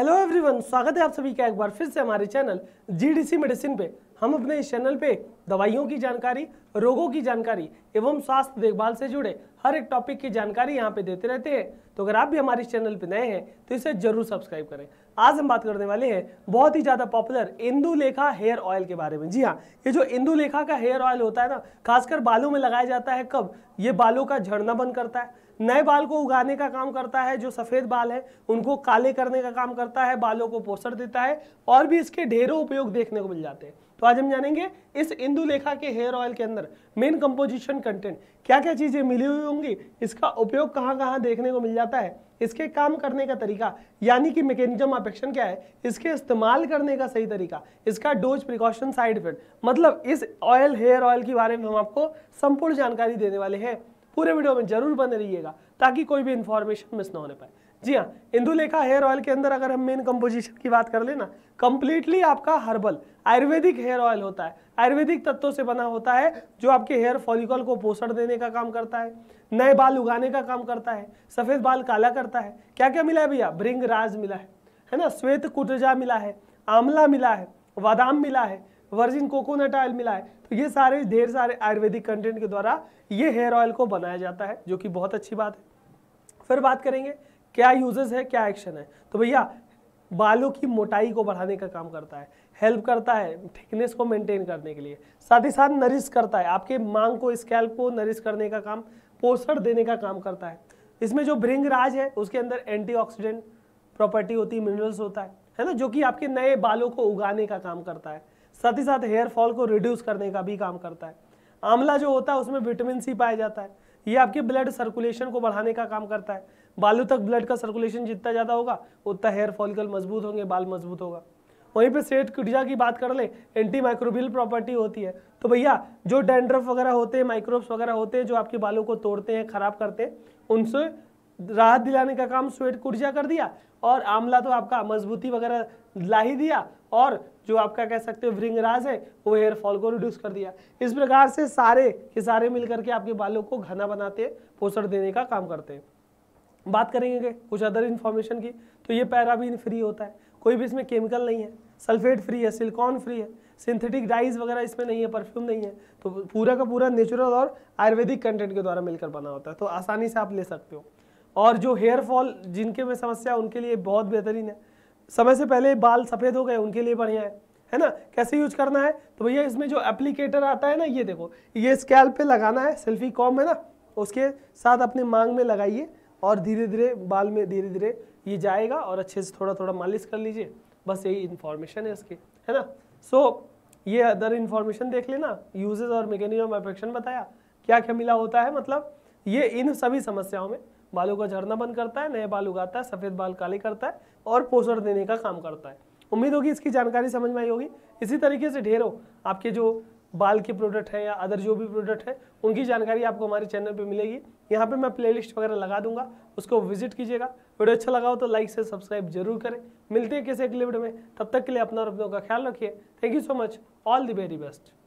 hello everyone स्वागत है आप सभी का एक बार फिर से हमारे चैनल जीडीसी मेडिसिन पे हम अपने इस चैनल पे दवाइयों की जानकारी रोगों की जानकारी एवं स्वास्थ्य देखभाल से जुड़े हर एक टॉपिक की जानकारी यहाँ पे देते रहते हैं तो अगर आप भी हमारे चैनल पे नए हैं तो इसे जरूर सब्सक्राइब करें आज हम बात करने वाले हैं बहुत ही ज़्यादा पॉपुलर इंदुलेखा हेयर ऑयल के बारे में जी हाँ ये जो इंदुलेखा का हेयर ऑयल होता है ना खासकर बालों में लगाया जाता है कब ये बालों का झड़ना बंद करता है नए बाल को उगाने का काम करता है जो सफ़ेद बाल है उनको काले करने का काम करता है बालों को पोषण देता है और भी इसके ढेरों उपयोग देखने को मिल जाते हैं तो आज हम जानेंगे इस इंदुलेखा के हेयर ऑयल के अंदर मेन कंपोजिशन कंटेंट क्या क्या चीज़ें मिली हुई होंगी इसका उपयोग कहाँ कहाँ देखने को मिल जाता है इसके काम करने का तरीका यानी कि मैकेनिज्म अपेक्षण क्या है इसके इस्तेमाल करने का सही तरीका इसका डोज प्रिकॉशन साइड इफेक्ट मतलब इस ऑयल हेयर ऑयल के बारे में हम आपको संपूर्ण जानकारी देने वाले हैं पूरे वीडियो में जरूर बने रहिएगा ताकि कोई भी इन्फॉर्मेशन मिस ना होने पाए जी हाँ इंदुलेखा हेयर ऑयल के अंदर अगर हम मेन कंपोजिशन की बात कर लेना कंप्लीटली आपका हर्बल आयुर्वेदिक हेयर ऑयल होता है आयुर्वेदिक तत्वों से बना होता है जो आपके हेयर फॉलिकल को पोषण देने का काम करता है नए बाल उगाने का काम करता है सफ़ेद बाल काला करता है क्या क्या मिला है भैया भृंग राज मिला है है ना श्वेत कुटजा मिला है आंवला मिला है बादाम मिला है वर्जिन कोकोनट ऑयल मिला है तो ये सारे ढेर सारे आयुर्वेदिक कंटेंट के द्वारा ये हेयर ऑयल को बनाया जाता है जो कि बहुत अच्छी बात है फिर बात करेंगे क्या यूजेस है क्या एक्शन है तो भैया बालों की मोटाई को बढ़ाने का काम करता है हेल्प करता है थिकनेस को मेंटेन करने के लिए साथ ही साथ नरिश करता है आपके मांग को स्कैल्प को नरिश करने का काम पोषण देने का काम करता है इसमें जो ब्रिंग राज है उसके अंदर एंटीऑक्सीडेंट प्रॉपर्टी होती है मिनरल्स होता है है ना जो कि आपके नए बालों को उगाने का काम करता है साथ ही साथ हेयर फॉल को रिड्यूस करने का भी काम करता है आंवला जो होता है उसमें विटामिन सी पाया जाता है ये आपके ब्लड सर्कुलेशन को बढ़ाने का काम करता है बालों तक ब्लड का सर्कुलेशन जितना ज़्यादा होगा उतना हेयर फॉलिकल मजबूत होंगे बाल मजबूत होगा वहीं पे सेठ कुटिया की बात कर ले एंटी माइक्रोबियल प्रॉपर्टी होती है तो भैया जो डेंड्रफ वगैरह होते हैं माइक्रोब्स वगैरह होते हैं जो आपके बालों को तोड़ते हैं खराब करते हैं उनसे राहत दिलाने का काम स्वेट कुर्जा कर दिया और आमला तो आपका मजबूती वगैरह ला ही दिया और जो आपका कह सकते हो वृंगराज है वो हेयर फॉल को रिड्यूस कर दिया इस प्रकार से सारे के सारे मिलकर के आपके बालों को घना बनाते हैं पोषण देने का काम करते हैं बात करेंगे कुछ अदर इन्फॉर्मेशन की तो ये पैराबीन फ्री होता है कोई भी इसमें केमिकल नहीं है सल्फेट फ्री है सिलिकॉन फ्री है सिंथेटिक डाइज वगैरह इसमें नहीं है परफ्यूम नहीं है तो पूरा का पूरा नेचुरल और आयुर्वेदिक कंटेंट के द्वारा मिलकर बना होता है तो आसानी से आप ले सकते हो और जो हेयर फॉल जिनके में समस्या उनके लिए बहुत बेहतरीन है समय से पहले बाल सफ़ेद हो गए उनके लिए बढ़िया है है ना कैसे यूज करना है तो भैया इसमें जो एप्लीकेटर आता है ना ये देखो ये स्कैल पे लगाना है सेल्फी कॉम है ना उसके साथ अपने मांग में लगाइए और धीरे धीरे बाल में धीरे धीरे ये जाएगा और अच्छे से थोड़ा थोड़ा मालिश कर लीजिए बस यही इन्फॉर्मेशन है इसके है ना सो so, ये अदर इन्फॉर्मेशन देख लेना यूजेज और मैकेनिज्म बताया क्या क्या मिला होता है मतलब ये इन सभी समस्याओं में बालों का झरना बंद करता है नए बाल उगाता है सफ़ेद बाल काले करता है और पोषण देने का काम करता है उम्मीद होगी इसकी जानकारी समझ में आई होगी इसी तरीके से ढेरों आपके जो बाल के प्रोडक्ट हैं या अदर जो भी प्रोडक्ट हैं उनकी जानकारी आपको हमारे चैनल पर मिलेगी यहाँ पर मैं प्ले वगैरह लगा दूंगा उसको विजिट कीजिएगा वीडियो अच्छा लगा हो तो लाइक से सब्सक्राइब जरूर करें मिलते हैं किसी अगले वीडियो में तब तक के लिए अपना और अपनों का ख्याल रखिए thank you so much all the very best